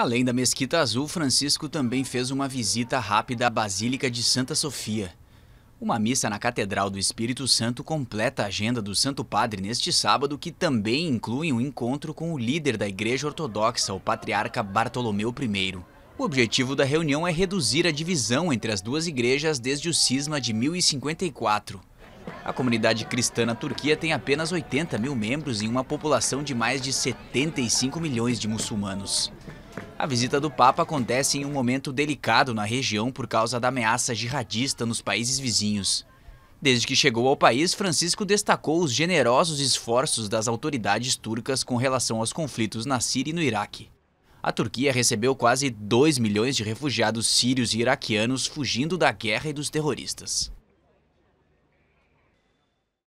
Além da Mesquita Azul, Francisco também fez uma visita rápida à Basílica de Santa Sofia. Uma missa na Catedral do Espírito Santo completa a agenda do Santo Padre neste sábado, que também inclui um encontro com o líder da Igreja Ortodoxa, o patriarca Bartolomeu I. O objetivo da reunião é reduzir a divisão entre as duas igrejas desde o cisma de 1054. A comunidade cristã na Turquia tem apenas 80 mil membros em uma população de mais de 75 milhões de muçulmanos. A visita do Papa acontece em um momento delicado na região por causa da ameaça jihadista nos países vizinhos. Desde que chegou ao país, Francisco destacou os generosos esforços das autoridades turcas com relação aos conflitos na Síria e no Iraque. A Turquia recebeu quase 2 milhões de refugiados sírios e iraquianos fugindo da guerra e dos terroristas.